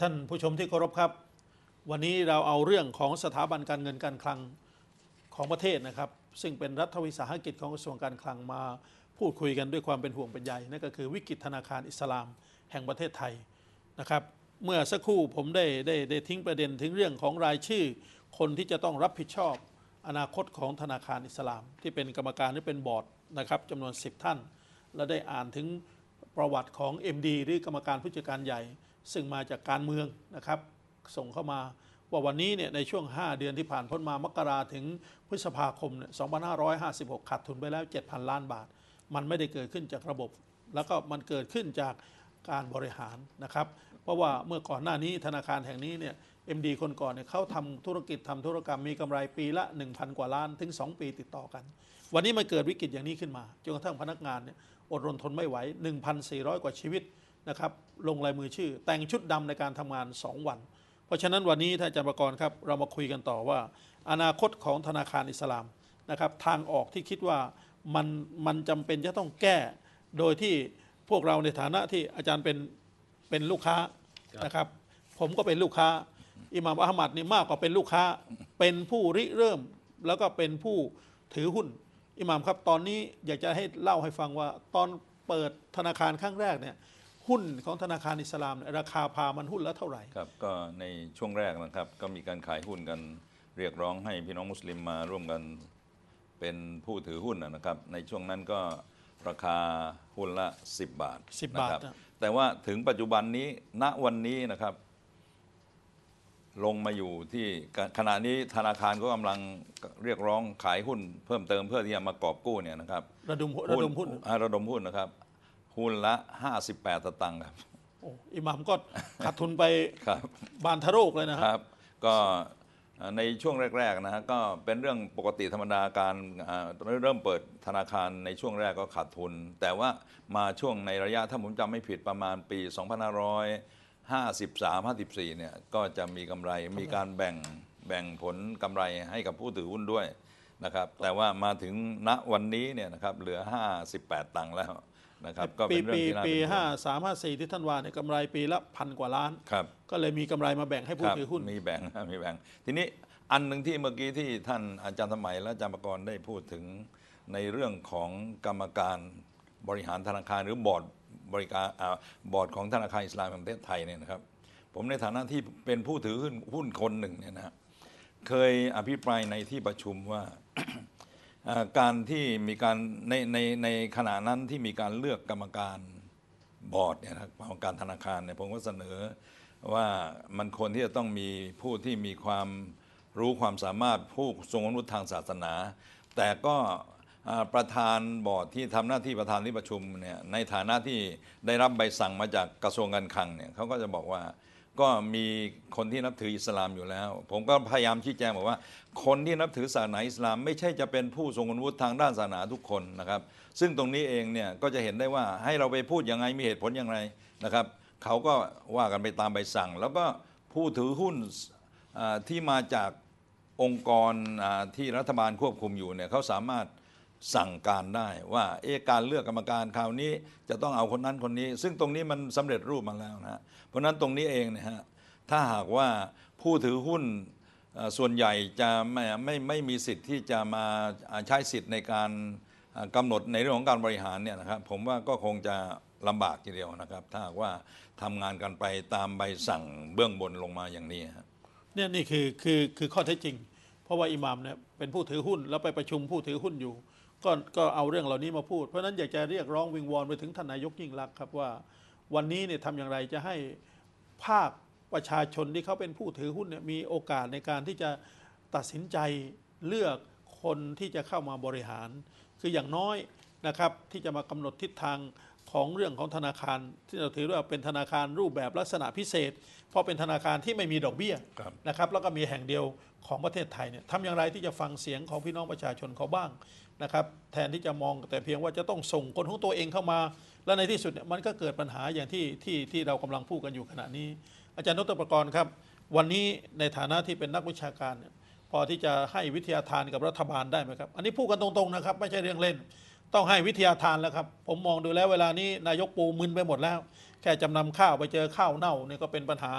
ท่านผู้ชมที่เคารพครับ วันนี้เราเอาเรื่องของสถาบันการเงินการคลังของประเทศนะครับซึ่งเป็นรัฐวิสาหกิจของกระทรวงการคลังมาพูดคุยกันด้วยความเป็นห่วงเป็นใยนั่นก็คือวิกฤตธนาคารอิสลาม แห่งประเทศไทยนะครับเมื่อสักครู่ผมได้ได้ได้ทิ้งประเด็นถึงเรื่องของรายชื่อ คนที่จะต้องรับผิดชอบอนาคตของธนาคารอิสลาม ที่เป็นกรรมการหรือเป็นบอร์ดนะครับจำนวน 10 ท่าน และได้อ่านถึงประวัติของ MD หรือกรรมการผู้จัดการใหญ่ซึ่งมาจากการเมืองนะครับ ส่งเข้ามา ว่าวันนี้เนี่ยในช่วง 5 เดือนที่ผ่านพ้นมามกราถึงพฤษภาคมเนี่ย2556ขาดทุนไปแล้ว 7,000 ล้านบาท มันไม่ได้เกิดขึ้นจากระบบ แล้วก็มันเกิดขึ้นจากการบริหารนะครับ เพราะว่าเมื่อก่อนหน้านี้ธนาคารแห่งนี้เนี่ยเอ็มดีคนก่อนเนี่ยเขาทำธุรกิจทำธุรกรรมมีกำไรปีละ 1,000 กว่าล้านถึง 2 ปีติดต่อกัน วันนี้มันเกิดวิกฤตอย่างนี้ขึ้นมาจนกระทั่งพนักงานเนี่ยอดรนทนไม่ไหว 1,400 กว่าชีวิตนะครับลงลายมือชื่อแต่งชุดดำในการทำงาน 2 วัน เพราะฉะนั้นวันนี้ท่านอาจารย์ประกรณ์ครับเรามาคุยกันต่อว่า อนาคตของธนาคารอิสลามนะครับทางออกที่คิดว่ามันมันจำเป็นจะต้องแก้โดยที่พวกเราในฐานะที่อาจารย์เป็นเป็นลูกค้านะครับ ผมก็เป็นลูกค้าอิหม่ามอัลฮัมัดนี่มากกว่าเป็นลูกค้า เป็นผู้ริเริ่ม แล้วก็เป็นผู้ถือหุ้น อิหม่ามครับตอนนี้อยากจะให้เล่าให้ฟังว่าตอนเปิดธนาคารครั้งแรกเนี่ยหุ้นของธนาคารอิสลาม ราคาพามันหุ้นแล้วเท่าไหร่ครับ ก็ในช่วงแรกนะครับ ก็มีการขายหุ้นกัน เรียกร้องให้พี่น้องมุสลิมมาร่วมกันเป็นผู้ถือหุ้นนะครับ ในช่วงนั้นก็ ราคาหุ้นละ 10 บาท 10 บาทนะแต่ว่าถึงปัจจุบันนี้ณวันนี้นะครับ ลงมาอยู่ที่ขณะนี้ธนาคารก็กำลังเรียกร้องขายหุ้น เพิ่มเติมเพื่อที่จะมากอบกู้เนี่ยนะครับระดมหุ้นระดมหุ้นอ่าระดมหุ้นนะครับหุ้นละ 58สตังค์ครับ อิหมัมก็ขาดทุนไปครับบานทะโรกเลยนะครับ ก็ในช่วงแรก ๆนะฮะก็เป็นเรื่องปกติธรรมดาการเริ่มเปิดธนาคารในช่วงแรกก็ขาดทุน แต่ว่ามาช่วงในระยะถ้าผมจำไม่ผิดประมาณปี 2 5 53 54เนี่ยก็จะมีกำไรมีการแบ่งแบ่งผลกำไรให้กับผู้ถือหุ้นด้วยนะครับ แต่ว่ามาถึงณวันนี้เนี่ยนะครับเหลือ 58 ตังค์แล้วนะครับก็ปีเป็นเรื่องที่น่าีเป็นหห้าวสามห้าสี่ที่ท่านว่าเนี่ยกำไรปีละพันกว่าล้านครับก็เลยมีกำไรมาแบ่งให้ผู้ถือหุ้นมีแบ่ง มีแบ่ง ทีนี้อันหนึ่งที่เมื่อกี้ที่ท่านอาจารย์สมัยและอาจารย์ประกรณ์ได้พูดถึงในเรื่องของกรรมการบริหารธนาคารหรือบอร์ดบริการอบอร์ดของธนาคารอิสลามแห่งประเทศไทยเนี่ยนะครับ ผมในฐานะที่เป็นผู้ถือหุ้นหุ้นคนหนึ่งเนี่ยนะะเคยอภิปรายในที่ประชุมว่าการที่มีการในในในขณะนั้นที่มีการเลือกกรรมการบอร์ดเนี่ยนะกรรมการธนาคารเนี่ยผมก็เสนอว่ามันควรที่จะต้องมีผู้ที่มีความรู้ความสามารถผู้ทรงวุฒิทางศาสนา แต่ก็ประธานบอร์ดที่ทำหน้าที่ประธานที่ประชุมเนี่ยในฐานะที่ได้รับใบสั่งมาจากกระทรวงการคลังเนี่ยเขาก็จะบอกว่าก็มีคนที่นับถืออิสลามอยู่แล้ว ผมก็พยายามชี้แจงบอกว่า คนที่นับถือศาสนาอิสลามไม่ใช่จะเป็นผู้ทรงคุณวุฒิทางด้านศาสนาทุกคนนะครับซึ่งตรงนี้เองเนี่ยก็จะเห็นได้ว่าให้เราไปพูดยังไงมีเหตุผลอย่างไรนะครับเขาก็ว่ากันไปตามใบสั่ง แล้วก็ผู้ถือหุ้นที่มาจากองค์กรที่รัฐบาลควบคุมอยู่เนี่ยเขาสามารถสั่งการได้ว่า เอการเลือกกรรมการคราวนี้จะต้องเอาคนนั้นคนนี้ ซึ่งตรงนี้มันสำเร็จรูปมาแล้วนะเพราะนั้นตรงนี้เองนะฮะถ้าหากว่าผู้ถือหุ้น ส่วนใหญ่จะไม่ไม่ไม่มีสิทธิ์ที่จะมาใช้สิทธิ์ในการกำหนดในเรื่องของการบริหารเนี่ยนะครับผมว่าก็คงจะลำบากทีเดียวนะครับ ถ้าว่าทำงานกันไปตามใบสั่งเบื้องบนลงมาอย่างนี้เนี่ยนี่คือคือคือข้อเท็จจริง เพราะว่าอิหมามเนี่ยเป็นผู้ถือหุ้นแล้วไปประชุมผู้ถือหุ้นอยู่ก็ก็เอาเรื่องเหล่านี้มาพูดเพราะนั้นอยากจะเรียกร้องวิงวอนไปถึงท่านนายกยิ่งรักครับว่าวันนี้เนี่ยทำอย่างไรจะให้ภาคประชาชนที่เขาเป็นผู้ถือหุ้นเนี่ยมีโอกาสในการที่จะตัดสินใจเลือกคนที่จะเข้ามาบริหาร คืออย่างน้อยนะครับที่จะมากำหนดทิศทางของเรื่องของธนาคารที่เราถือว่าเป็นธนาคารรูปแบบลักษณะพิเศษ เพราะเป็นธนาคารที่ไม่มีดอกเบี้ยนะครับแล้วก็มีแห่งเดียวของประเทศไทยเนี่ยทำอย่างไรที่จะฟังเสียงของพี่น้องประชาชนเขาบ้าง นะครับ แทนที่จะมองแต่เพียงว่าจะต้องส่งคนของตัวเองเข้ามา และในที่สุดเนี่ยมันก็เกิดปัญหาอย่างที่ที่ที่เรากำลังพูดกันอยู่ขณะนี้ อาจารย์นตประกรณ์ครับ วันนี้ในฐานะที่เป็นนักวิชาการ พอที่จะให้วิทยาทานกับรัฐบาลได้ไหมครับอันนี้พูดกันตรงๆนะครับ ไม่ใช่เรื่องเล่นต้องให้วิทยาทานแล้วครับ ผมมองดูแล้วเวลานี้นายกปูมึนไปหมดแล้ว แค่จำนำข้าวไปเจอข้าวเน่าเนี่ยก็เป็นปัญหา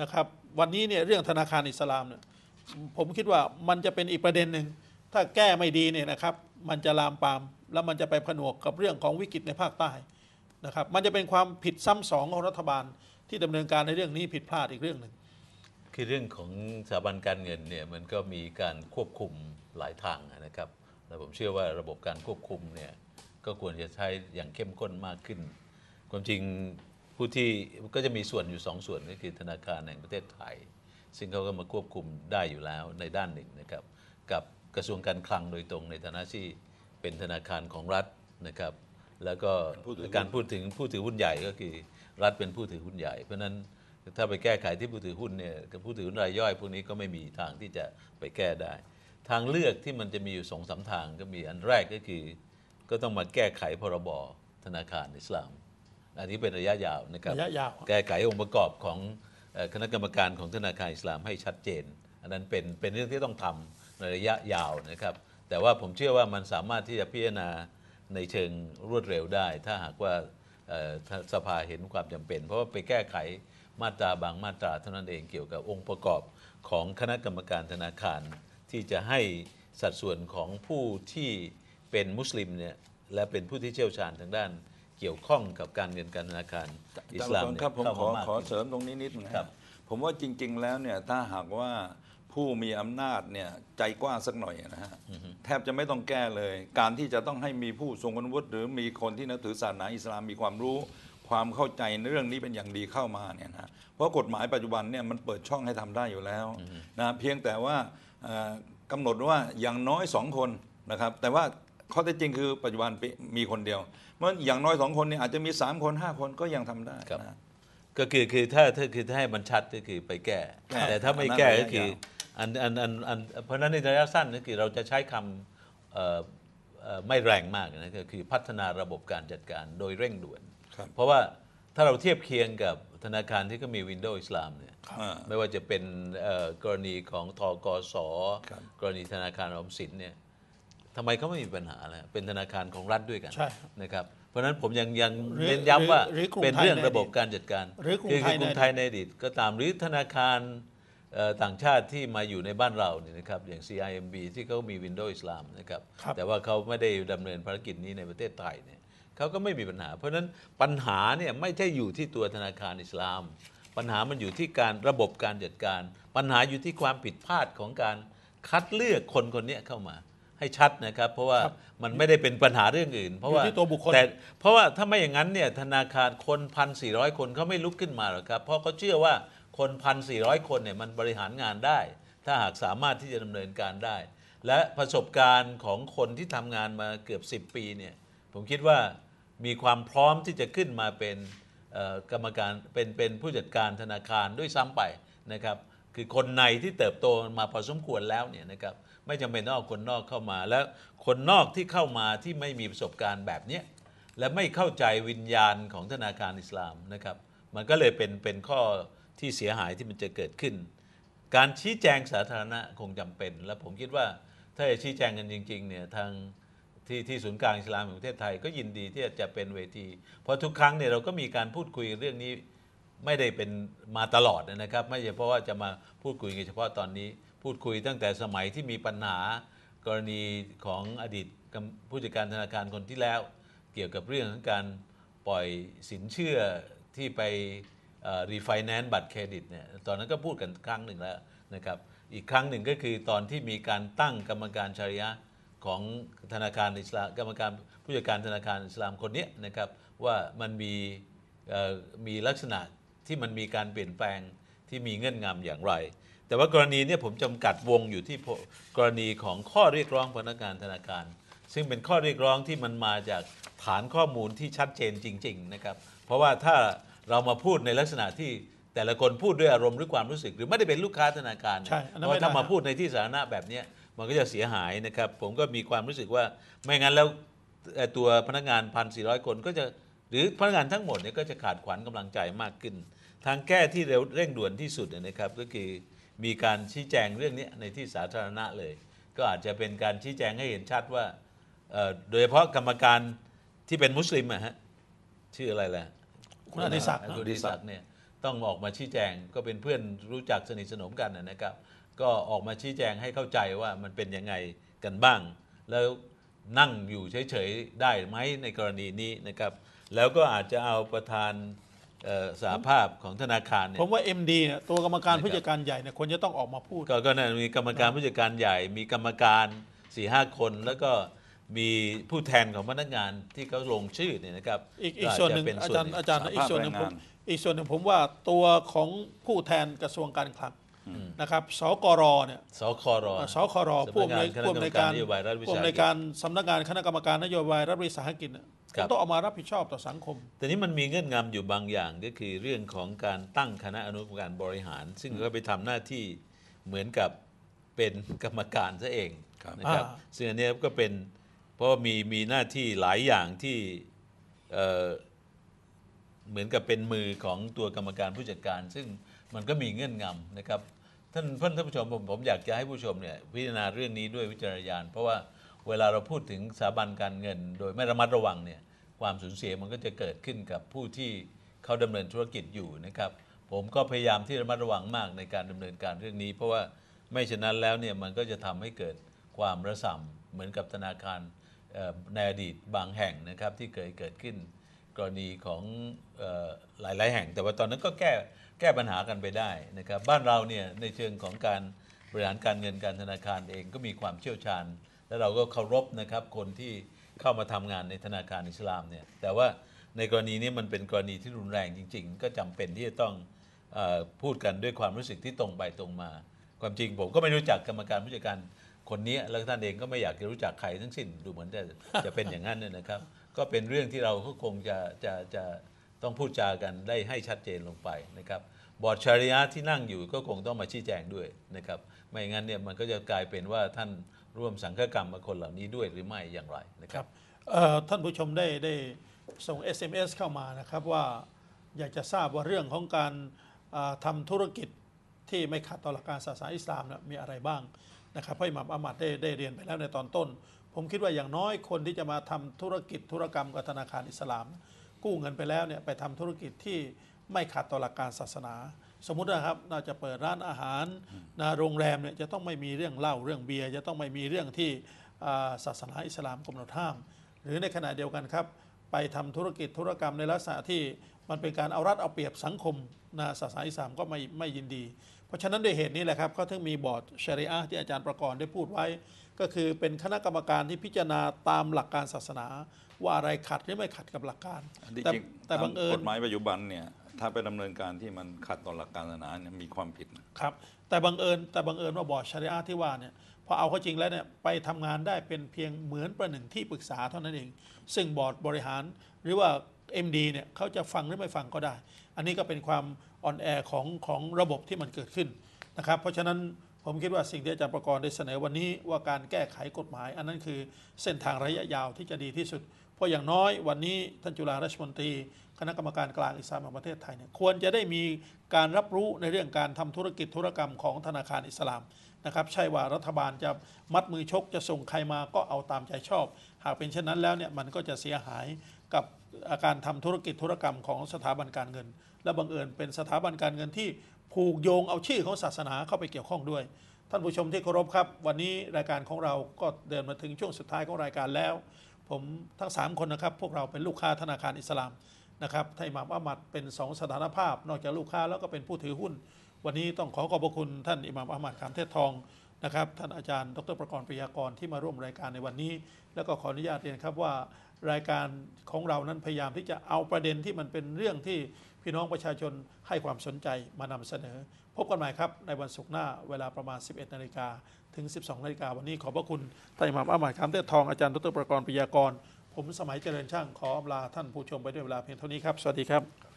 นะครับ วันนี้เนี่ยเรื่องธนาคารอิสลามเนี่ยผมคิดว่ามันจะเป็นอีกประเด็นหนึ่งถ้าแก้ไม่ดีเนี่ยนะครับ มันจะลามปาม แล้วมันจะไปผนวกกับเรื่องของวิกฤตในภาคใต้นะครับ มันจะเป็นความผิดซ้ำสองของรัฐบาล ที่ดำเนินการในเรื่องนี้ผิดพลาดอีกเรื่องหนึ่งคือเรื่องของสถาบันการเงินเนี่ย มันก็มีการควบคุมหลายทางนะครับแต่ผมเชื่อว่าระบบการควบคุมเนี่ยก็ควรจะใช้อย่างเข้มข้นมากขึ้น ความจริงผู้ที่ก็จะมีส่วนอยู่สองส่วนก็คือธนาคารแห่งประเทศไทย ซึ่งเขาก็มาควบคุมได้อยู่แล้วในด้านหนึ่งนะครับ กับกระทรวงการคลังโดยตรงในฐานะที่เป็นธนาคารของรัฐนะครับ แล้วก็ การพูดถึงผู้ถือหุ้นใหญ่ก็คือรัฐเป็นผู้ถือหุ้นใหญ่เพราะนั้นถ้าไปแก้ไขที่ผู้ถือหุ้นเนี่ยผู้ถือหุ้นรายย่อยพวกนี้ก็ไม่มีทางที่จะไปแก้ได้ทางเลือกที่มันจะมีอยู่สองสาทางก็มีอันแรกก็คือ ก็ต้องมาแก้ไขพรบธนาคารอิสลาม อันนี้เป็นระยะยาวนะครับระยะยาวแก้ไของค์ประกอบของคณะกรรมการของธนาคารอิสลามให้ชัดเจน อันนั้นเป็นเป็นเรื่องที่ต้องทำในระยะยาวนะครับ แต่ว่าผมเชื่อว่ามันสามารถที่จะพิจารณาในเชิงรวดเร็วได้ ถ้าหากว่าสภาเห็นความจำเป็น เพราะว่าไปแก้ไขมาตราบางมาตราเท่านั้นเองเกี่ยวกับองค์ประกอบของคณะกรรมการธนาคารที่จะให้สัดส่วนของผู้ที่เป็นมุสลิมเนี่ยและเป็นผู้ที่เชี่ยวชาญทางด้านเกี่ยวข้องกับการเงินการธนาคาร อิสลามเนี่ยครับ ผมขอขอเสริมตรงนี้นิดนึงครับ ผมว่าจริงๆแล้วเนี่ยถ้าหากว่าผู้มีอำนาจเนี่ยใจกว้างสักหน่อยนะฮะ แทบจะไม่ต้องแก้เลย การที่จะต้องให้มีผู้ทรงคุณวุฒิหรือมีคนที่นับถือศาสนาอิสลามมีความรู้ความเข้าใจในเรื่องนี้เป็นอย่างดีเข้ามาเนี่ยนะเพราะกฎหมายปัจจุบันเนี่ยมันเปิดช่องให้ทำได้อยู่แล้วนะเพียงแต่ว่ากำหนดว่าอย่างน้อย 2 คนนะครับ แต่ว่าข้อเท็จจริงคือปัจจุบันมีคนเดียวเมื่ออย่างน้อย 2 คนเนี่ยอาจจะมี 3 คน 5 คนก็ยังทำได้นะก็คือคือถ้าถ้าคือถ้าให้มันชัดก็คือไปแก้ แต่ถ้าไม่แก้ก็คืออันอันอันอันเพราะนั้นในระยะสั้นก็คือเราจะใช้คำไม่แรงมากนะก็คือพัฒนาระบบการจัดการโดยเร่งด่วนเพราะว่าถ้าเราเทียบเคียงกับธนาคารที่ก็มีวินโดว์อิสลามเนี่ยไม่ว่าจะเป็นกรณีของทกส กรณีธนาคารออมสินเนี่ยทำไมเขาไม่มีปัญหาเลยเป็นธนาคารของรัฐด้วยกันนะครับเพราะนั้นผมยังยังรเน้นย้ำว่าเป็นเรื่องระบบการจัดการคือคืุไทยในอดกรุงไทยในอดีตก็ตามหรือธนาคารต่างชาติที่มาอยู่ในบ้านเราเนี่ยนะครับอย่าง CIMB ที่เขามีวินโดว์อิสลามนะครับครับแต่ว่าเขาไม่ได้ดำเนินภารกิจนี้ในประเทศไทยเนี่ยเขาก็ไม่มีปัญหา เพราะฉะนั้นปัญหาเนี่ยไม่ใช่อยู่ที่ตัวธนาคารอิสลาม ปัญหามันอยู่ที่การระบบการจัดการปัญหาอยู่ที่ความผิดพลาดของการคัดเลือกคนคนนี้เข้ามาให้ชัดนะครับเพราะว่ามันไม่ได้เป็นปัญหาเรื่องอื่น เพราะว่าตัวบุคคลแต่เพราะว่าถ้าไม่อย่างนั้นเนี่ยธนาคารคนพันสี่ร้อยคนเขาไม่ลุกขึ้นมาหรอกครับ เพราะเขาเชื่อว่าคนพันสี่ร้อยคนเนี่ยมันบริหารงานได้ ถ้าหากสามารถที่จะดำเนินการได้ และประสบการณ์ของคนที่ทำงานมาเกือบ 10 ปีเนี่ยผมคิดว่ามีความพร้อมที่จะขึ้นมาเป็นกรรมการเป็นเป็นผู้จัดการธนาคารด้วยซ้ำไปนะครับคือคนในที่เติบโตมาพอสมควรแล้วเนี่ยนะครับไม่จำเป็นต้องเอาคนนอกเข้ามาแล้วคนนอกที่เข้ามาที่ไม่มีประสบการณ์แบบนี้และไม่เข้าใจวิญญาณของธนาคารอิสลามนะครับมันก็เลยเป็นเป็นข้อที่เสียหายที่มันจะเกิดขึ้น การชี้แจงสาธารณะคงจำเป็น และผมคิดว่า ถ้าจะชี้แจงกันจริงๆเนี่ยทางที่ที่ศูนย์กลางอิสลามแห่งประเทศไทย ก็ยินดีที่จะเป็นเวที เพราะทุกครั้งเนี่ยเราก็มีการพูดคุยเรื่องนี้ ไม่ได้เป็นมาตลอดนะครับ ไม่ใช่เพราะว่าจะมาพูดคุยเฉพาะตอนนี้ พูดคุยตั้งแต่สมัยที่มีปัญหา กรณีของอดีตผู้จัดการธนาคารคนที่แล้ว เกี่ยวกับเรื่องของการปล่อยสินเชื่อที่ไปรีไฟแนนซ์บัตรเครดิตเนี่ยตอนนั้นก็พูดกันครั้งหนึ่งแล้วนะครับอีกครั้งหนึ่งก็คือตอนที่มีการตั้งกรรมการชริยะของธนาคารอิสลามกรรมการผู้จัดการธนาคารอิสลามคนนี้นะครับว่ามันมีมีลักษณะที่มันมีการเปลี่ยนแปลงที่มีเงื่อนงำอย่างไร แต่ว่ากรณีเนี้ยผมจำกัดวงอยู่ที่กรณีของข้อเรียกร้องพนักงานธนาคาร ซึ่งเป็นข้อเรียกร้องที่มันมาจากฐานข้อมูลที่ชัดเจน จริงๆนะครับเพราะว่าถ้าเรามาพูดในลักษณะที่แต่ละคนพูดด้วยอารมณ์หรือความรู้สึก หรือไม่ได้เป็นลูกค้าธนาคารเพราะถ้ามาพูดในที่สาธารณะแบบนี้มันก็จะเสียหายนะครับ ผมก็มีความรู้สึกว่า ไม่งั้นแล้วตัวพนักงานพันสี่ร้อยคน ก็จะหรือพนักงานทั้งหมดเนี่ยก็จะขาดขวัญกำลังใจมากขึ้นทางแก้ที่เร็วเร่งด่วนที่สุดนะครับ ก็คือมีการชี้แจงเรื่องนี้ในที่สาธารณะเลย ก็อาจจะเป็นการชี้แจงให้เห็นชัดว่า โดยเฉพาะกรรมการที่เป็นมุสลิมอะฮะชื่ออะไรแหละคุณอดิศักดิ์คุณอดิศักดิ์เนี่ยต้องออกมาชี้แจงก็เป็นเพื่อนรู้จักสนิทสนมกันนะครับก็ออกมาชี้แจงให้เข้าใจว่ามันเป็นยังไงกันบ้าง แล้วนั่งอยู่เฉยๆได้ไหมในกรณีนี้นะครับแล้วก็อาจจะเอาประธานสาภาพของธนาคารเนี่ยผมว่า MD เนี่ยตัวกรรมการผู้จัดการใหญ่เนี่ยคนจะต้องออกมาพูดก็นั่นมีกรรมการผู้จัดการใหญ่ มีกรรมการ4ี่ห้าคนแล้วก็มีผู้แทนของพนักงานที่เขาลงชื่อเนี่ยนะครับอีกอีกส่วนหนึ่งอาจารย์อาจารย์อีกส่วนหนึ่งผมอีกส่วนหนึ่งผมว่าตัวของผู้แทนกระทรวงการคลังนะครับ สกรเนี่ย สกรสกรผู้อำนวยผู้อำนวยการผู้อำนวยการสำนักงานคณะกรรมการนโยบายรัฐวิสาหกิจต้องเอามารับผิดชอบต่อสังคม แต่นี้มันมีเงื่อนงำอยู่บางอย่างก็คือเรื่องของการตั้งคณะอนุกรรมการบริหาร ซึ่งก็ไปทำหน้าที่เหมือนกับเป็นกรรมการซะเองนะครับซึ่งอันนี้ก็เป็นเพราะมีมีหน้าที่หลายอย่างที่เหมือนกับเป็นมือของตัวกรรมการผู้จัดการ ซึ่งมันก็มีเงื่อนงำนะครับท่านท่านผู้ชมผมผมอยากจะให้ผู้ชมเนี่ยพิจารณาเรื่องนี้ด้วยวิจารณญาณ เพราะว่าเวลาเราพูดถึงสถาบันการเงิน โดยไม่ระมัดระวังเนี่ยความสูญเสียมันก็จะเกิดขึ้นกับผู้ที่เขาดำเนินธุรกิจอยู่นะครับผมก็พยายามที่ระมัดระวังมากในการดำเนินการเรื่องนี้ เพราะว่าไม่ฉะนั้นแล้วเนี่ยมันก็จะทำให้เกิดความระส่ำเหมือนกับธนาคารในอดีตบางแห่งนะครับที่เคยเกิดขึ้นกรณีของหลายๆ แห่ง แต่ว่าตอนนั้นก็แก้แก้ปัญหากันไปได้นะครับบ้านเราเนี่ยในเชิงของการบริหารการเงินการธนาคารเองก็มีความเชี่ยวชาญและเราก็เคารพนะครับคนที่เข้ามาทำงานในธนาคารอิสลามเนี่ยแต่ว่าในกรณีนี้มันเป็นกรณีที่รุนแรงจริง ๆ ก็จำเป็นที่จะต้องอพูดกันด้วยความรู้สึกที่ตรงไปตรงมา ความจริงผมก็ไม่รู้จักกรรมการผู้จัดการคนนี้แล้วท่านเองก็ไม่อยากจะรู้จักใครทั้งสิ้นดูเหมือนจะจะเป็นอย่างนั้นนะครับก็เป็นเรื่องที่เราคงจะจะจะจะต้องพูดจากันได้ให้ชัดเจนลงไปนะครับบอร์ดชาริยะที่นั่งอยู่ก็คงต้องมาชี้แจงด้วยนะครับ ไม่งั้นเนี่ยมันก็จะกลายเป็นว่าท่านร่วมสังฆกรรมกับคนเหล่านี้ด้วยหรือไม่อย่างไรนะครับท่านผู้ชมได้ได้ส่ง SMS เข้ามานะครับ ว่าอยากจะทราบว่าเรื่องของการทำธุรกิจที่ไม่ขัดต่อหลักการศาสนาอิสลามมีอะไรบ้างนะครับพ่ออหมัมอามัดได้ได้เรียนไปแล้วในตอนต้น ผมคิดว่าอย่างน้อยคนที่จะมาทำธุรกิจธุรกรรมกับธนาคารอิสลามกู้เงินไปแล้วเนี่ยไปทำธุรกิจที่ไม่ขัดต่อหลักการศาสนา สมมุตินะครับเราจะเปิดร้านอาหารนะโรงแรมเนี่ยจะต้องไม่มีเรื่องเหล้าเรื่องเบียร์จะต้องไม่มีเรื่องที่ศาสนาอิสลามกำหนดห้าม หรือในขณะเดียวกันครับไปทำธุรกิจธุรกรรมในลักษณะที่ มันเป็นการเอารัดเอาเปรียบสังคมนะศาสนาอิสลามก็ไม่ไม่ยินดี เพราะฉะนั้นด้วยเหตุนี้แหละครับเขาถึงมีบอร์ดชริอะที่อาจารย์ประกรณ์ได้พูดไว้ ก็คือเป็นคณะกรรมการที่พิจารณาตามหลักการศาสนาว่าอะไรขัดหรือไม่ขัดกับหลักการแต่แต่บังเอิญ กฎหมายปัจจุบันเนี่ย ถ้าไปดำเนินการที่มันขัดต่อหลักการศาสนาเนี่ยมีความผิด ครับ แต่บังเอิญ แต่บังเอิญว่าบอร์ดชาริอาที่ว่าเนี่ย พอเอาเข้าจริงแล้วเนี่ย ไปทำงานได้เป็นเพียงเหมือนประหนึ่งที่ปรึกษาเท่านั้นเอง ซึ่งบอร์ดบริหารหรือว่า MD เนี่ยเขาจะฟังหรือไม่ฟังก็ได้ อันนี้ก็เป็นความอ่อนแอของของระบบที่มันเกิดขึ้นนะครับ เพราะฉะนั้นผมคิดว่าสิ่งที่อาจารย์ประกรณ์ได้เสนอวันนี้ว่าการแก้ไขกฎหมาย อันนั้นคือเส้นทางระยะยาวที่จะดีที่สุดราะอย่างน้อยวันนี้ ท่าน จุฬาราชมนตรี คณะกรรมการกลางอิสลามของประเทศไทยเนี่ยควรจะได้มีการรับรู้ในเรื่องการทำธุรกิจธุรกรรมของธนาคารอิสลามนะครับใช่ว่ารัฐบาลจะมัดมือชกจะส่งใครมาก็เอาตามใจชอบ หากเป็นเช่นนั้นแล้วเนี่ยมันก็จะเสียหายกับอาการทำธุรกิจธุรกรรม ของสถาบันการเงิน และบังเอิญเป็นสถาบันการเงินที่ ผูกโยงเอาชื่อของศาสนาเข้าไปเกี่ยวข้องด้วย ท่านผู้ชมที่เคารพครับ วันนี้รายการของเราก็เดินมาถึงช่วงสุดท้ายของรายการแล้วผมทั้ง3คนนะครับ พวกเราเป็นลูกค้าธนาคารอิสลามนะครับท่านิหมามอามัดเป็น2สถานภาพ นอกจากลูกค้าแล้วก็เป็นผู้ถือหุ้น วันนี้ต้องขอขอบพระคุณ ท่านอิหม่ามอามัดขามเทศทองนะครับท่านอาจารย์ ดรประกรณ์ปริยากรที่มาร่วมรายการในวันนี้ แล้วก็ขออนุญาตเรียนครับว่า รายการของเรานั้นพยายามที่จะเอาประเด็นที่มันเป็นเรื่องที่พี่น้องประชาชนให้ความสนใจมานำเสนอพบกันใหม่ครับในวันศุกร์หน้าเวลาประมาณ 11 นาฬิกาถึง 12นาฬิกาวันนี้ขอบพระคุณท่านอิหม่ามอามัดคำเตี้ยทอง อาจารย์ดรประกรณ์ปิยากร ผมสมัยเจริญช่างขออำลาท่านผู้ชมไปด้วยเวลาเพียงเท่านี้ครับ สวัสดีครับ